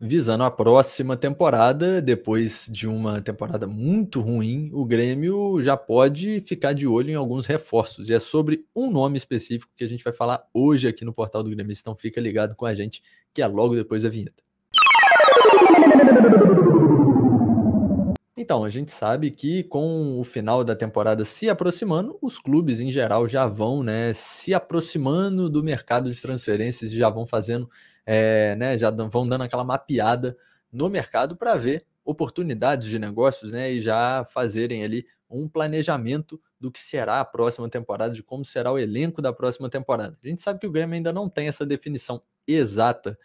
visando a próxima temporada, depois de uma temporada muito ruim, o Grêmio já pode ficar de olho em alguns reforços. E é sobre um nome específico que a gente vai falar hoje aqui no Portal do Grêmio. Então fica ligado com a gente, que é logo depois da vinheta. Então, a gente sabe que com o final da temporada se aproximando, os clubes em geral já vão né, se aproximando do mercado de transferências, e já vão fazendo, é, né, já vão dando aquela mapeada no mercado para ver oportunidades de negócios né, e já fazerem ali um planejamento do que será a próxima temporada, de como será o elenco da próxima temporada. A gente sabe que o Grêmio ainda não tem essa definição exata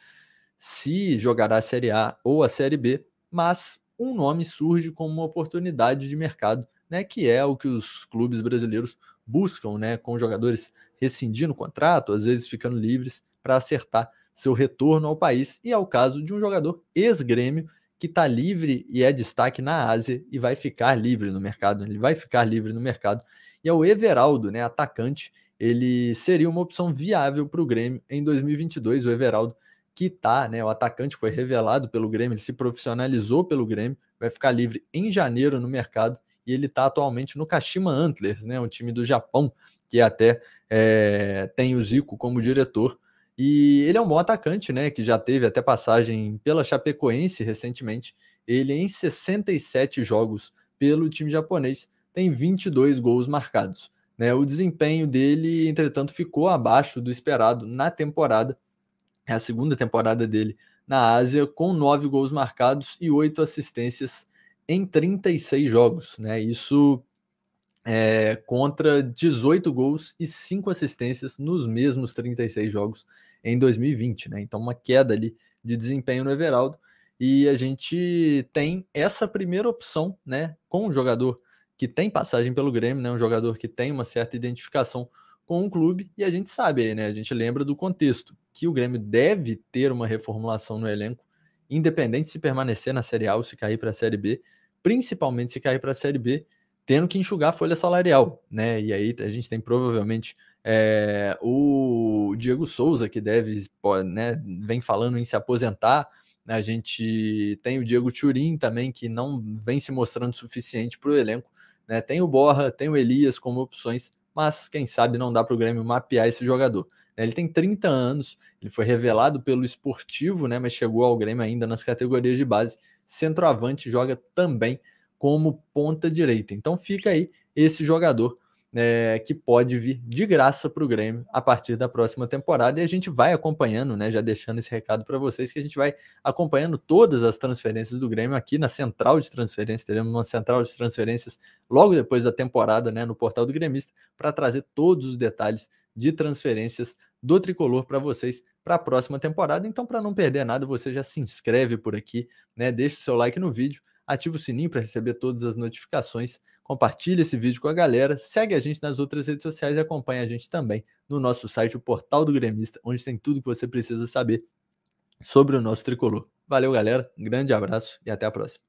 se jogará a Série A ou a Série B, mas um nome surge como uma oportunidade de mercado, né, que é o que os clubes brasileiros buscam, né, com jogadores rescindindo o contrato, às vezes ficando livres para acertar seu retorno ao país, e é o caso de um jogador ex-grêmio que está livre e é destaque na Ásia e vai ficar livre no mercado, né, ele vai ficar livre no mercado, e é o Everaldo, né, atacante, ele seria uma opção viável para o Grêmio em 2022, o Everaldo que tá, né? O atacante foi revelado pelo Grêmio, ele se profissionalizou pelo Grêmio, vai ficar livre em janeiro no mercado e ele está atualmente no Kashima Antlers, né? Um time do Japão que até é, tem o Zico como diretor. E ele é um bom atacante, né? Que já teve até passagem pela Chapecoense recentemente. Ele em 67 jogos pelo time japonês tem 22 gols marcados. Né? O desempenho dele, entretanto, ficou abaixo do esperado na temporada é a segunda temporada dele na Ásia, com nove gols marcados e oito assistências em 36 jogos, né? Isso é, contra 18 gols e cinco assistências nos mesmos 36 jogos em 2020, né? Então, uma queda ali de desempenho no Everaldo. E a gente tem essa primeira opção, né? Com um jogador que tem passagem pelo Grêmio, né? Um jogador que tem uma certa identificação com o clube. E a gente sabe, né? A gente lembra do contexto que o Grêmio deve ter uma reformulação no elenco, independente se permanecer na Série A ou se cair para a Série B, principalmente se cair para a Série B, tendo que enxugar a folha salarial, né? E aí a gente tem provavelmente é, o Diego Souza que deve, pode, né, vem falando em se aposentar. A gente tem o Diego Turim também que não vem se mostrando suficiente para o elenco. Né? Tem o Borra, tem o Elias como opções, mas quem sabe não dá para o Grêmio mapear esse jogador. Né? Ele tem 30 anos, ele foi revelado pelo esportivo, né, mas chegou ao Grêmio ainda nas categorias de base. Centroavante joga também como ponta direita. Então fica aí esse jogador é, que pode vir de graça para o Grêmio a partir da próxima temporada. E a gente vai acompanhando, né? Já deixando esse recado para vocês, que a gente vai acompanhando todas as transferências do Grêmio aqui na central de transferências. Teremos uma central de transferências logo depois da temporada, né? No portal do Grêmista para trazer todos os detalhes de transferências do tricolor para vocês para a próxima temporada. Então, para não perder nada, você já se inscreve por aqui, né? Deixa o seu like no vídeo ativa o sininho para receber todas as notificações, compartilha esse vídeo com a galera, segue a gente nas outras redes sociais e acompanha a gente também no nosso site, o Portal do Gremista, onde tem tudo que você precisa saber sobre o nosso tricolor. Valeu, galera, um grande abraço e até a próxima.